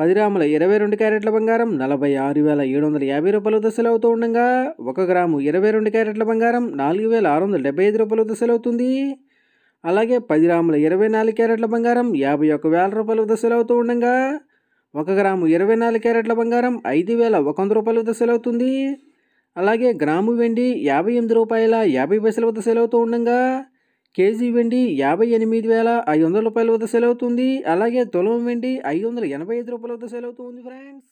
పది గ్రాముల ఇరవై రెండు క్యారెట్ల బంగారం నలభై ఆరు వేల ఏడు వందల యాభై దశలు దశలవుతూ ఉండగా ఒక గ్రాము ఇరవై రెండు క్యారెట్ల బంగారం నాలుగు వేల ఆరు వందల డెబ్బై ఐదు దశలు అవుతుంది అలాగే పది గ్రాముల ఇరవై నాలుగు క్యారెట్ల బంగారం యాభై ఒక వేల దశలు దశలవుతూ ఉండగా ఒక గ్రాము ఇరవై నాలుగు క్యారెట్ల బంగారం ఐదు వేల ఒక వంద దశలు అవుతుంది అలాగే గ్రాము వెండి యాభై ఎనిమిది రూపాయల యాభై దశలు అవుతూ ఉండగా కేజీ వెండి యాభై ఎనిమిది వేల ఐదు వందల రూపాయల వద్ద సెలవుతుంది అలాగే తులం వెండి ఐదు వందల ఎనభై ఐదు రూపాయల వద్ద సెలవుతుంది ఫ్రెండ్స్